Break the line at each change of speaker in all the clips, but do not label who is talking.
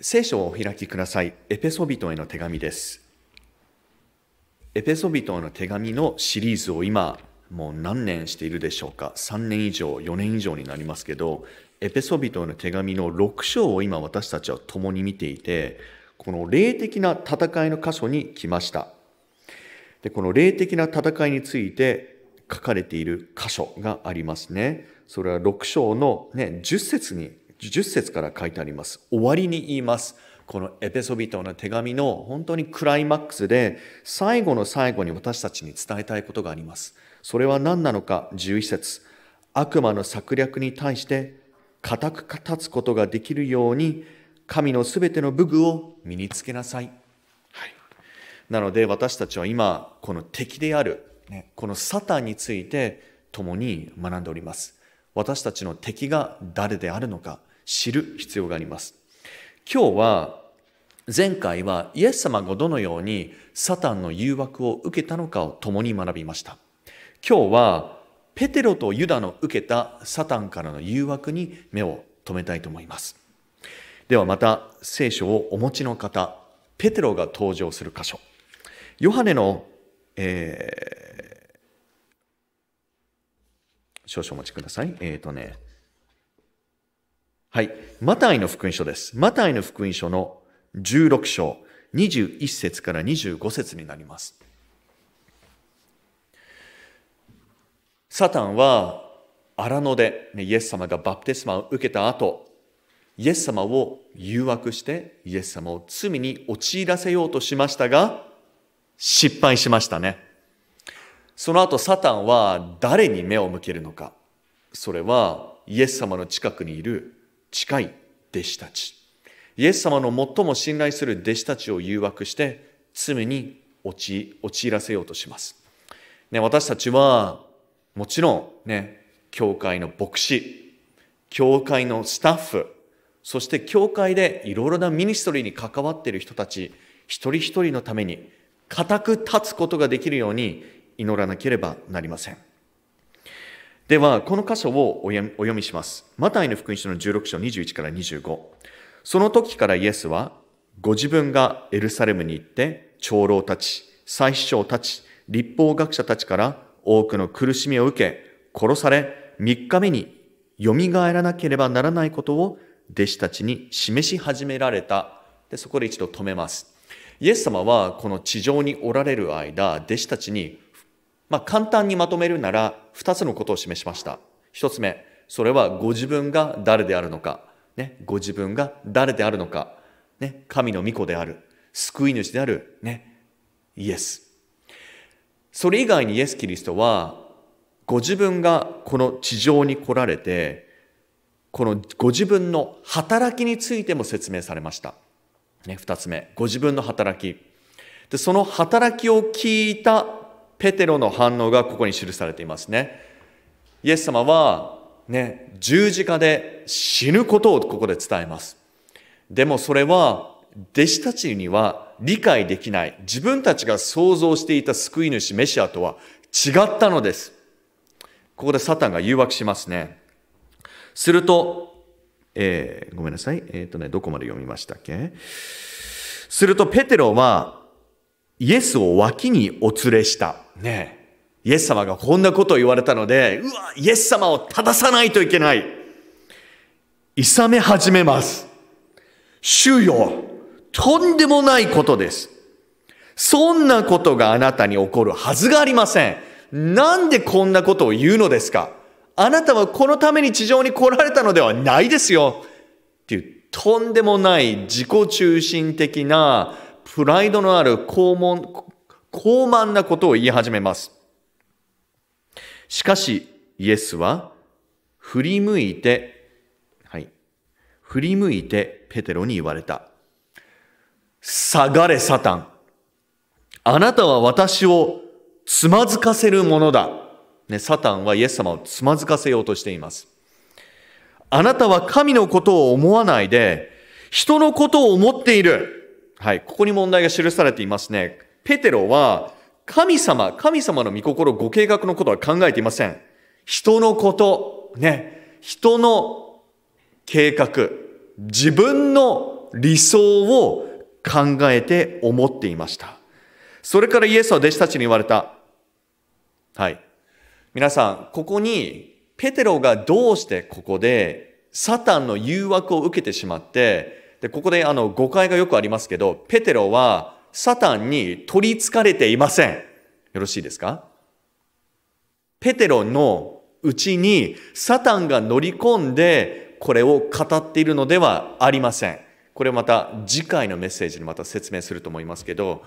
聖書をお開きください。エペソビトへの手紙です。エペソビトへの手紙のシリーズを今、もう何年しているでしょうか。3年以上、4年以上になりますけど、エペソビトへの手紙の6章を今私たちは共に見ていて、この霊的な戦いの箇所に来ました。で、この霊的な戦いについて書かれている箇所がありますね。それは6章のね、10節に10節から書いてあります。終わりに言います。このエペソビトの手紙の本当にクライマックスで最後の最後に私たちに伝えたいことがあります。それは何なのか11節悪魔の策略に対して固く立つことができるように神のすべての武具を身につけなさい。はい、なので私たちは今この敵である、ね、このサタンについて共に学んでおります。私たちの敵が誰であるのか知る必要があります。今日は前回はイエス様がどのようにサタンの誘惑を受けたのかを共に学びました。今日はペテロとユダの受けたサタンからの誘惑に目を留めたいと思います。ではまた聖書をお持ちの方、ペテロが登場する箇所。ヨハネの、えー、少々お待ちください。えっ、ー、とね、はい。マタイの福音書です。マタイの福音書の16章、21節から25節になります。サタンは荒野で、ね、イエス様がバプテスマを受けた後、イエス様を誘惑してイエス様を罪に陥らせようとしましたが、失敗しましたね。その後サタンは誰に目を向けるのか。それはイエス様の近くにいる近い弟子たち。イエス様の最も信頼する弟子たちを誘惑して罪に陥らせようとします。ね、私たちはもちろんね、教会の牧師、教会のスタッフ、そして教会でいろいろなミニストリーに関わっている人たち、一人一人のために固く立つことができるように祈らなければなりません。では、この箇所をお読みします。マタイの福音書の16章21から25。その時からイエスは、ご自分がエルサレムに行って、長老たち、祭司長たち、立法学者たちから多くの苦しみを受け、殺され、3日目に蘇らなければならないことを弟子たちに示し始められた。で、そこで一度止めます。イエス様はこの地上におられる間、弟子たちにまあ、簡単にまとめるなら2つのことを示しました。1つ目、それはご自分が誰であるのか。ね、ご自分が誰であるのか。ね、神の御子である。救い主である。ね、イエス。それ以外にイエス・キリストは、ご自分がこの地上に来られて、このご自分の働きについても説明されました。ね、二つ目、ご自分の働き。で、その働きを聞いたペテロの反応がここに記されていますね。イエス様は、ね、十字架で死ぬことをここで伝えます。でもそれは、弟子たちには理解できない。自分たちが想像していた救い主メシアとは違ったのです。ここでサタンが誘惑しますね。すると、えー、ごめんなさい。えっ、ー、とね、どこまで読みましたっけするとペテロはイエスを脇にお連れした。ねイエス様がこんなことを言われたので、うわ、イエス様を正さないといけない。いさめ始めます。主よ、とんでもないことです。そんなことがあなたに起こるはずがありません。なんでこんなことを言うのですかあなたはこのために地上に来られたのではないですよ。っていう、とんでもない自己中心的なプライドのある高門、高慢なことを言い始めます。しかし、イエスは、振り向いて、はい、振り向いてペテロに言われた。下がれ、サタン。あなたは私をつまずかせるものだ。ね、サタンはイエス様をつまずかせようとしています。あなたは神のことを思わないで、人のことを思っている。はい、ここに問題が記されていますね。ペテロは、神様、神様の御心、ご計画のことは考えていません。人のこと、ね、人の計画、自分の理想を考えて思っていました。それからイエスは弟子たちに言われた。はい。皆さん、ここに、ペテロがどうしてここで、サタンの誘惑を受けてしまって、で、ここであの誤解がよくありますけど、ペテロはサタンに取りつかれていません。よろしいですかペテロのうちにサタンが乗り込んでこれを語っているのではありません。これまた次回のメッセージにまた説明すると思いますけど、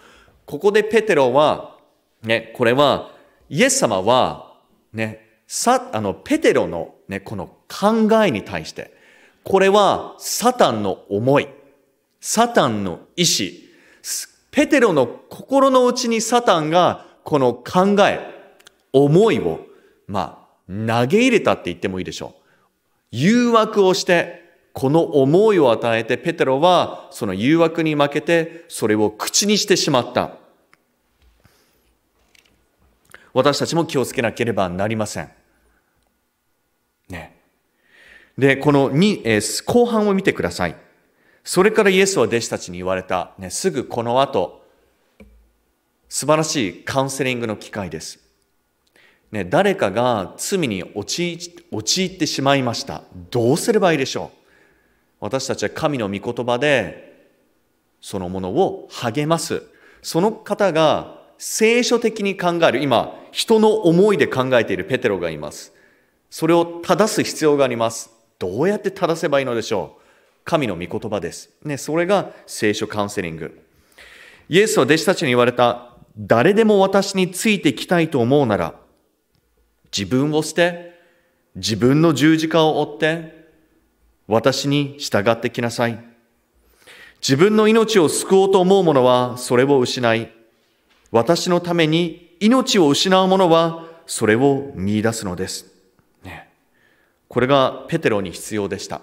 ここでペテロは、ね、これは、イエス様は、ね、さ、あの、ペテロのね、この考えに対して、これはサタンの思い、サタンの意志、ペテロの心の内にサタンがこの考え、思いを、まあ、投げ入れたって言ってもいいでしょう。誘惑をして、この思いを与えて、ペテロはその誘惑に負けて、それを口にしてしまった。私たちも気をつけなければなりません。で、この2、えー、後半を見てください。それからイエスは弟子たちに言われた、ね、すぐこの後、素晴らしいカウンセリングの機会です。ね、誰かが罪に陥ってしまいました。どうすればいいでしょう私たちは神の御言葉でそのものを励ます。その方が聖書的に考える、今、人の思いで考えているペテロがいます。それを正す必要があります。どうやって正せばいいのでしょう神の御言葉です。ね、それが聖書カウンセリング。イエスは弟子たちに言われた、誰でも私についてきたいと思うなら、自分を捨て、自分の十字架を追って、私に従ってきなさい。自分の命を救おうと思う者はそれを失い、私のために命を失う者はそれを見出すのです。これがペテロに必要でした。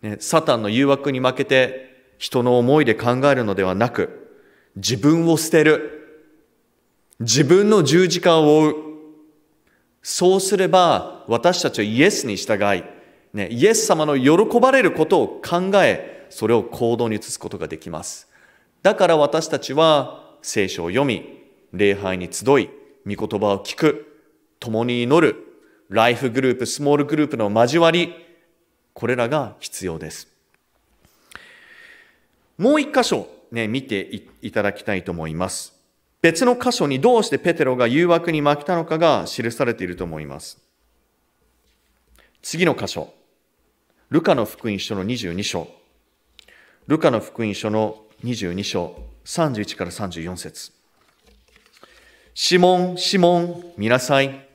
ね、サタンの誘惑に負けて人の思いで考えるのではなく、自分を捨てる。自分の十字架を追う。そうすれば私たちはイエスに従い、ね、イエス様の喜ばれることを考え、それを行動に移すことができます。だから私たちは聖書を読み、礼拝に集い、御言葉を聞く、共に祈る、ライフグループ、スモールグループの交わり、これらが必要です。もう一箇所、ね、見ていただきたいと思います。別の箇所にどうしてペテロが誘惑に負けたのかが記されていると思います。次の箇所、ルカの福音書の22章。ルカの福音書の22章、31から34節シモン、シモン、見なさい。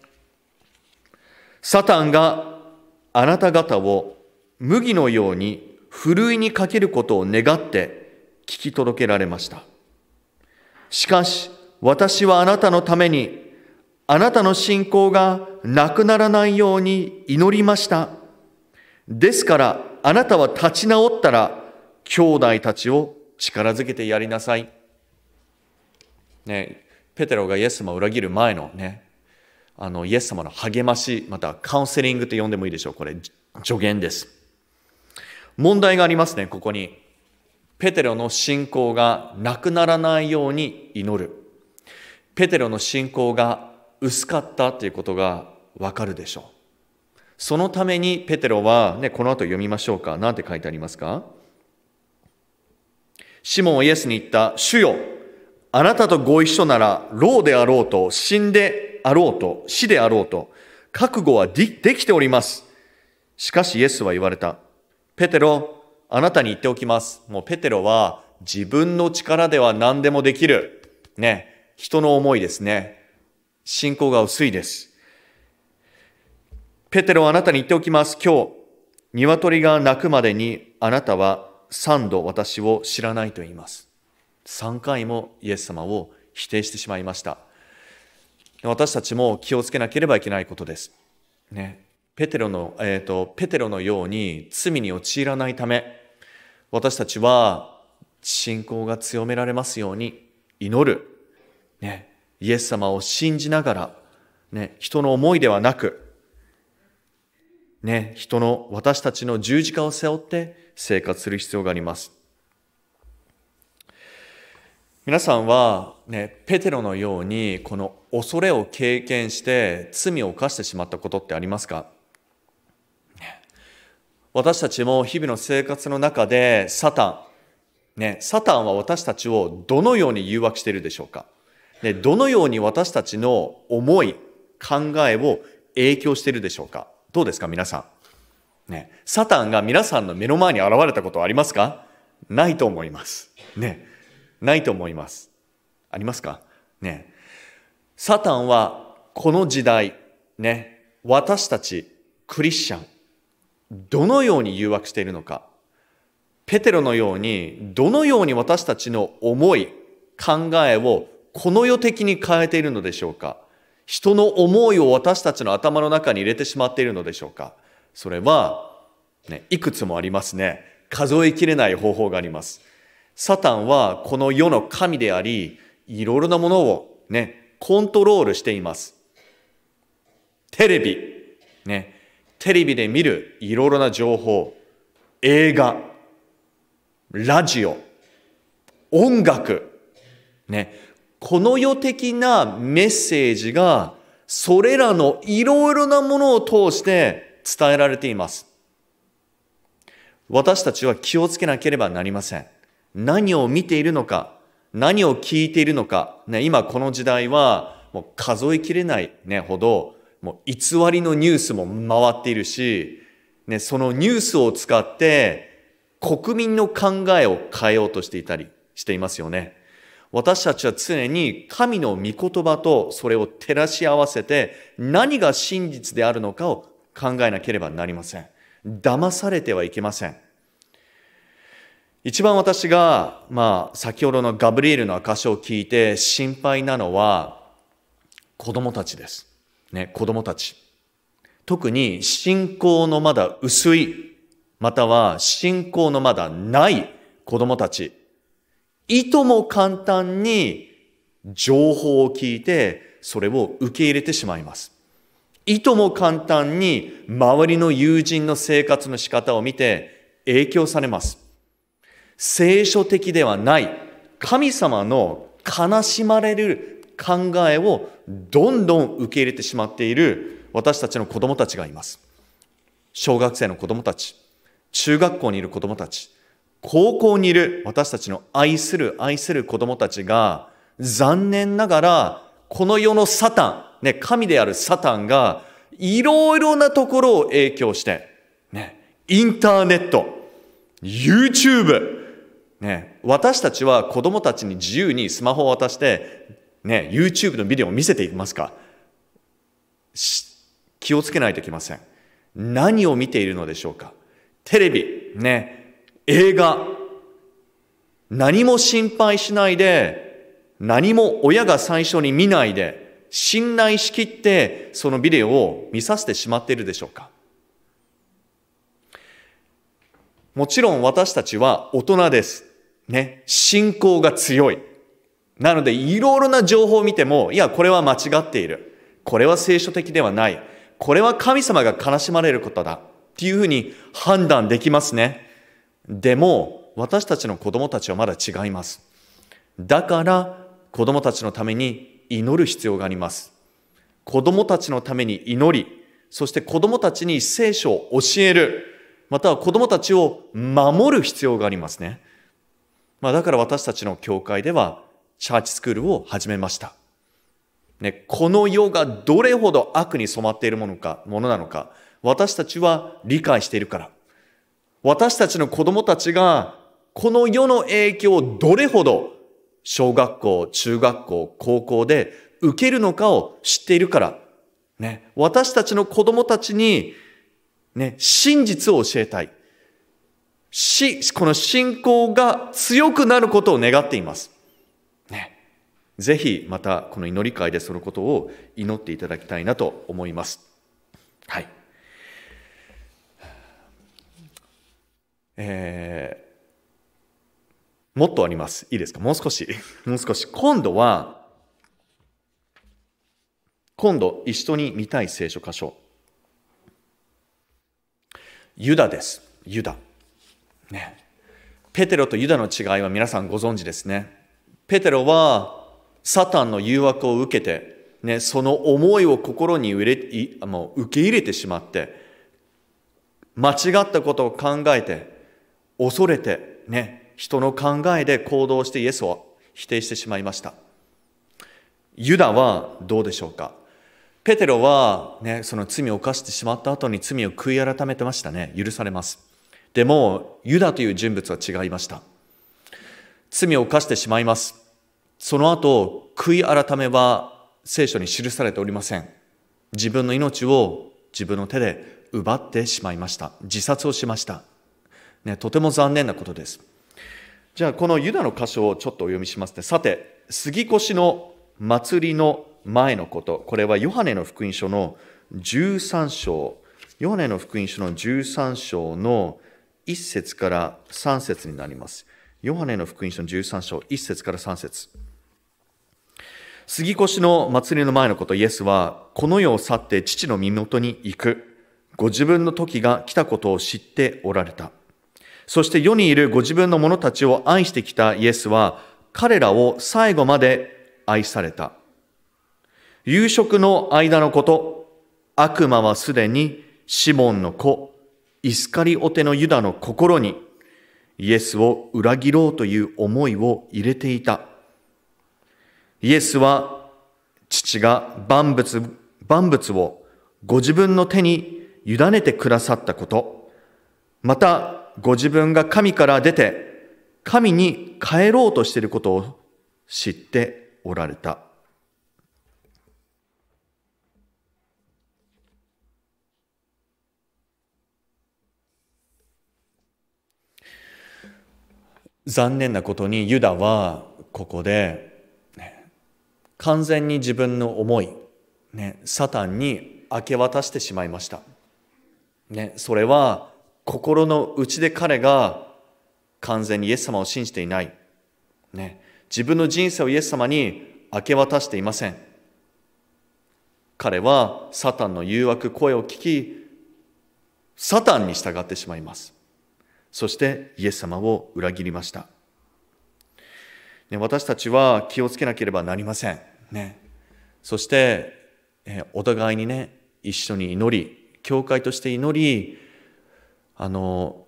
サタンがあなた方を麦のようにふるいにかけることを願って聞き届けられました。しかし私はあなたのためにあなたの信仰がなくならないように祈りました。ですからあなたは立ち直ったら兄弟たちを力づけてやりなさい。ね、ペテロがイエス様を裏切る前のね、あのイエス様の励まし、またカウンセリングと呼んでもいいでしょう。これ、助言です。問題がありますね、ここに。ペテロの信仰がなくならないように祈る。ペテロの信仰が薄かったということがわかるでしょう。そのためにペテロは、ね、この後読みましょうか。なんて書いてありますかシモンはイエスに言った、主よ、あなたとご一緒なら、老であろうと死んでであろうと、死であろうと、覚悟はできております。しかしイエスは言われた。ペテロ、あなたに言っておきます。もうペテロは自分の力では何でもできる。ね。人の思いですね。信仰が薄いです。ペテロ、あなたに言っておきます。今日、鶏が鳴くまでにあなたは三度私を知らないと言います。三回もイエス様を否定してしまいました。私たちも気をつけなければいけないことです。ね。ペテロの、えっ、ー、と、ペテロのように罪に陥らないため、私たちは信仰が強められますように祈る。ね。イエス様を信じながら、ね、人の思いではなく、ね、人の私たちの十字架を背負って生活する必要があります。皆さんはね、ペテロのようにこの恐れを経験して罪を犯してしまったことってありますか私たちも日々の生活の中でサタン、ね、サタンは私たちをどのように誘惑しているでしょうか、ね、どのように私たちの思い、考えを影響しているでしょうかどうですか皆さん、ね。サタンが皆さんの目の前に現れたことはありますかないと思います。ね。ないと思います。ありますかね。サタンはこの時代、ね、私たちクリスチャン、どのように誘惑しているのか。ペテロのように、どのように私たちの思い、考えをこの世的に変えているのでしょうか人の思いを私たちの頭の中に入れてしまっているのでしょうかそれは、ね、いくつもありますね。数えきれない方法があります。サタンはこの世の神であり、いろいろなものをね、コントロールしています。テレビ、ね、テレビで見るいろいろな情報、映画、ラジオ、音楽、ね、この世的なメッセージがそれらのいろいろなものを通して伝えられています。私たちは気をつけなければなりません。何を見ているのか、何を聞いているのか、ね、今この時代はもう数えきれない、ね、ほど、もう偽りのニュースも回っているし、ね、そのニュースを使って国民の考えを変えようとしていたりしていますよね。私たちは常に神の御言葉とそれを照らし合わせて何が真実であるのかを考えなければなりません。騙されてはいけません。一番私が、まあ、先ほどのガブリエルの証を聞いて心配なのは、子供たちです。ね、子供たち。特に信仰のまだ薄い、または信仰のまだない子供たち。いとも簡単に情報を聞いて、それを受け入れてしまいます。いとも簡単に周りの友人の生活の仕方を見て影響されます。聖書的ではない、神様の悲しまれる考えをどんどん受け入れてしまっている私たちの子供たちがいます。小学生の子供たち、中学校にいる子供たち、高校にいる私たちの愛する愛する子供たちが残念ながらこの世のサタン、ね、神であるサタンがいろいろなところを影響して、ね、インターネット、YouTube、ね、私たちは子供たちに自由にスマホを渡して、ね、YouTube のビデオを見せていますか気をつけないといけません。何を見ているのでしょうかテレビ、ね、映画、何も心配しないで、何も親が最初に見ないで、信頼しきってそのビデオを見させてしまっているでしょうかもちろん私たちは大人です。ね、信仰が強い。なので、いろいろな情報を見ても、いや、これは間違っている。これは聖書的ではない。これは神様が悲しまれることだ。っていうふうに判断できますね。でも、私たちの子供たちはまだ違います。だから、子供たちのために祈る必要があります。子供たちのために祈り、そして子供たちに聖書を教える、または子供たちを守る必要がありますね。まあ、だから私たちの教会では、チャーチスクールを始めました。ね、この世がどれほど悪に染まっているものか、ものなのか、私たちは理解しているから。私たちの子供たちが、この世の影響をどれほど、小学校、中学校、高校で受けるのかを知っているから。ね、私たちの子供たちに、ね、真実を教えたい。し、この信仰が強くなることを願っています。ね。ぜひ、また、この祈り会でそのことを祈っていただきたいなと思います。はい。えー、もっとあります。いいですかもう少し。もう少し。今度は、今度一緒に見たい聖書箇所。ユダです。ユダ。ね、ペテロとユダの違いは皆さんご存知ですね。ペテロはサタンの誘惑を受けて、ね、その思いを心に入れもう受け入れてしまって、間違ったことを考えて、恐れて、ね、人の考えで行動してイエスを否定してしまいました。ユダはどうでしょうかペテロは、ね、その罪を犯してしまった後に罪を悔い改めてましたね。許されます。でも、ユダという人物は違いました。罪を犯してしまいます。その後、悔い改めは聖書に記されておりません。自分の命を自分の手で奪ってしまいました。自殺をしました。ね、とても残念なことです。じゃあ、このユダの箇所をちょっとお読みしますね。さて、杉越の祭りの前のこと、これはヨハネの福音書の13章、ヨハネの福音書の13章の1節から3節になります。ヨハネの福音書の13章、1節から3節杉越の祭りの前のこと、イエスは、この世を去って父の身元に行く。ご自分の時が来たことを知っておられた。そして世にいるご自分の者たちを愛してきたイエスは、彼らを最後まで愛された。夕食の間のこと、悪魔はすでにシモンの子、イスカリオテのユダの心にイエスを裏切ろうという思いを入れていた。イエスは父が万物、万物をご自分の手に委ねてくださったこと、またご自分が神から出て神に帰ろうとしていることを知っておられた。残念なことにユダはここで、ね、完全に自分の思い、ね、サタンに明け渡してしまいました。ね、それは心の内で彼が完全にイエス様を信じていない。ね、自分の人生をイエス様に明け渡していません。彼はサタンの誘惑声を聞き、サタンに従ってしまいます。そしてイエス様を裏切りました。ね、私たちは気をつけなければなりません。ね、そして、えお互いにね、一緒に祈り、教会として祈り、あの、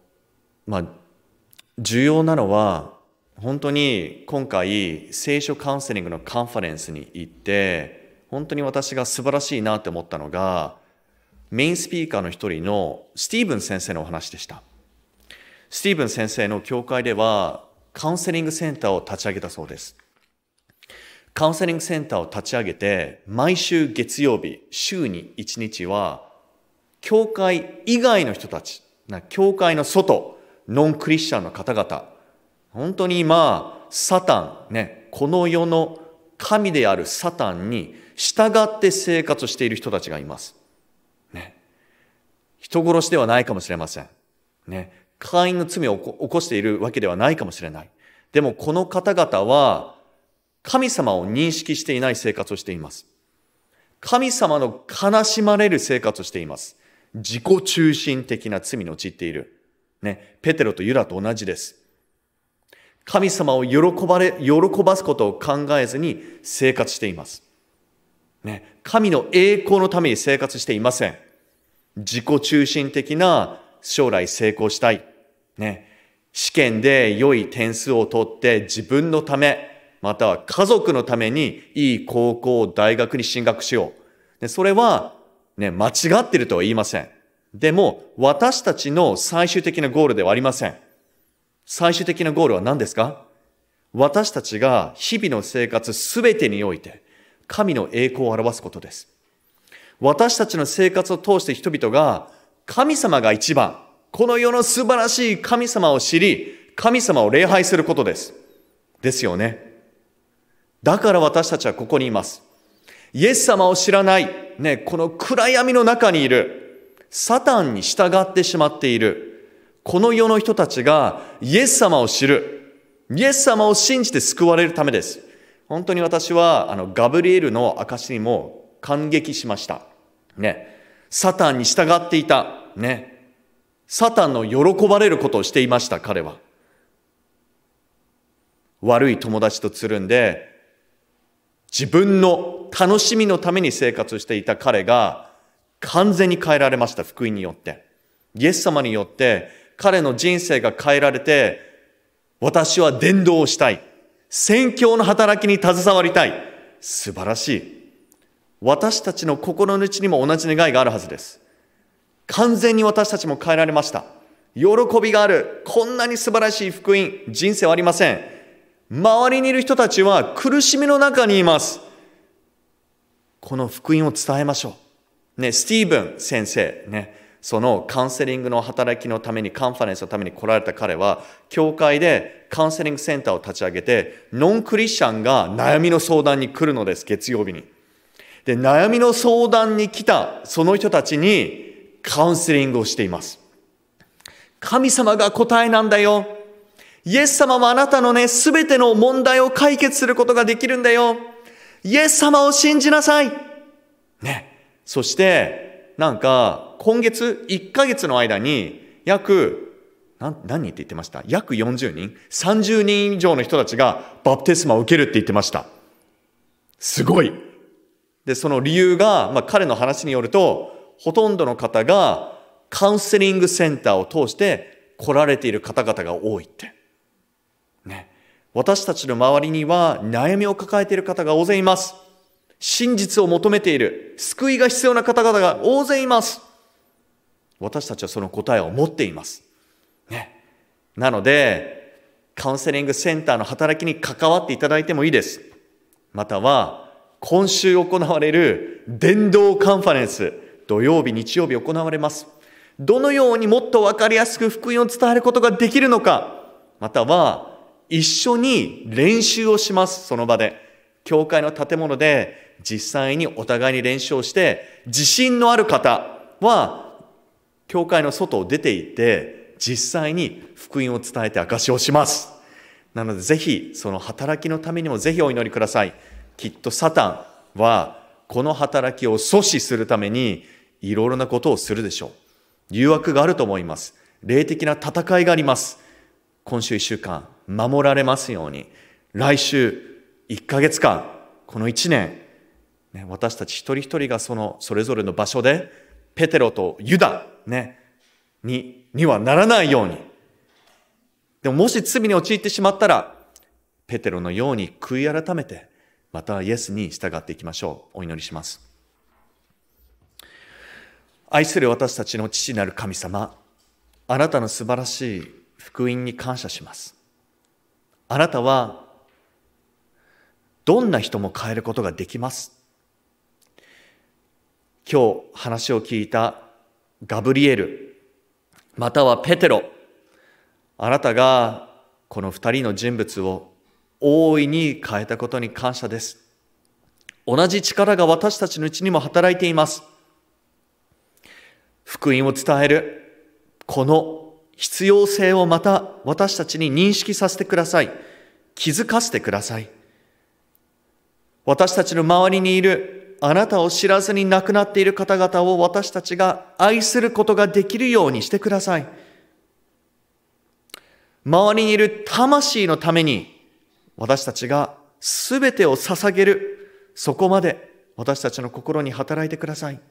まあ、重要なのは、本当に今回、聖書カウンセリングのカンファレンスに行って、本当に私が素晴らしいなって思ったのが、メインスピーカーの一人のスティーブン先生のお話でした。スティーブン先生の教会では、カウンセリングセンターを立ち上げたそうです。カウンセリングセンターを立ち上げて、毎週月曜日、週に1日は、教会以外の人たち、教会の外、ノンクリスチャンの方々、本当に今、サタン、ね、この世の神であるサタンに従って生活している人たちがいます。ね。人殺しではないかもしれません。ね。会員の罪を起こしているわけではないかもしれない。でもこの方々は神様を認識していない生活をしています。神様の悲しまれる生活をしています。自己中心的な罪に陥っている。ね、ペテロとユラと同じです。神様を喜ばれ、喜ばすことを考えずに生活しています。ね、神の栄光のために生活していません。自己中心的な将来成功したい。ね、試験で良い点数を取って自分のため、または家族のためにいい高校、大学に進学しよう。でそれは、ね、間違ってるとは言いません。でも、私たちの最終的なゴールではありません。最終的なゴールは何ですか私たちが日々の生活すべてにおいて、神の栄光を表すことです。私たちの生活を通して人々が、神様が一番、この世の素晴らしい神様を知り、神様を礼拝することです。ですよね。だから私たちはここにいます。イエス様を知らない、ね、この暗闇の中にいる、サタンに従ってしまっている、この世の人たちがイエス様を知る、イエス様を信じて救われるためです。本当に私は、あの、ガブリエルの証にも感激しました。ね、サタンに従っていた、ね、サタンの喜ばれることをしていました、彼は。悪い友達とつるんで、自分の楽しみのために生活していた彼が完全に変えられました、福音によって。イエス様によって彼の人生が変えられて、私は伝道をしたい。宣教の働きに携わりたい。素晴らしい。私たちの心の内にも同じ願いがあるはずです。完全に私たちも変えられました。喜びがある。こんなに素晴らしい福音、人生はありません。周りにいる人たちは苦しみの中にいます。この福音を伝えましょう。ね、スティーブン先生、ね、そのカウンセリングの働きのために、カンファレンスのために来られた彼は、教会でカウンセリングセンターを立ち上げて、ノンクリスチャンが悩みの相談に来るのです、月曜日に。で、悩みの相談に来たその人たちに、カウンセリングをしています。神様が答えなんだよ。イエス様はあなたのね、すべての問題を解決することができるんだよ。イエス様を信じなさい。ね。そして、なんか、今月1ヶ月の間に、約、何人って言ってました約40人 ?30 人以上の人たちがバプテスマを受けるって言ってました。すごい。で、その理由が、まあ彼の話によると、ほとんどの方がカウンセリングセンターを通して来られている方々が多いって。ね。私たちの周りには悩みを抱えている方が大勢います。真実を求めている、救いが必要な方々が大勢います。私たちはその答えを持っています。ね。なので、カウンセリングセンターの働きに関わっていただいてもいいです。または、今週行われる伝道カンファレンス、土曜日、日曜日行われます。どのようにもっと分かりやすく福音を伝えることができるのか、または一緒に練習をします、その場で。教会の建物で実際にお互いに練習をして、自信のある方は、教会の外を出て行って、実際に福音を伝えて証しをします。なので、ぜひ、その働きのためにもぜひお祈りください。きっとサタンは、この働きを阻止するために、いろいろなことをするでしょう。誘惑があると思います。霊的な戦いがあります。今週1週間、守られますように。来週、1ヶ月間、この1年、ね、私たち一人一人がその、それぞれの場所で、ペテロとユダ、ね、に、にはならないように。でももし罪に陥ってしまったら、ペテロのように悔い改めて、またイエスに従っていきましょう。お祈りします。愛する私たちの父なる神様、あなたの素晴らしい福音に感謝します。あなたは、どんな人も変えることができます。今日話を聞いたガブリエル、またはペテロ、あなたがこの二人の人物を大いに変えたことに感謝です。同じ力が私たちのうちにも働いています。福音を伝える、この必要性をまた私たちに認識させてください。気づかせてください。私たちの周りにいるあなたを知らずに亡くなっている方々を私たちが愛することができるようにしてください。周りにいる魂のために私たちが全てを捧げる、そこまで私たちの心に働いてください。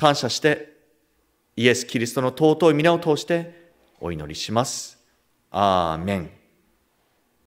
感謝して、イエス・キリストの尊い皆を通してお祈りします。アーメン。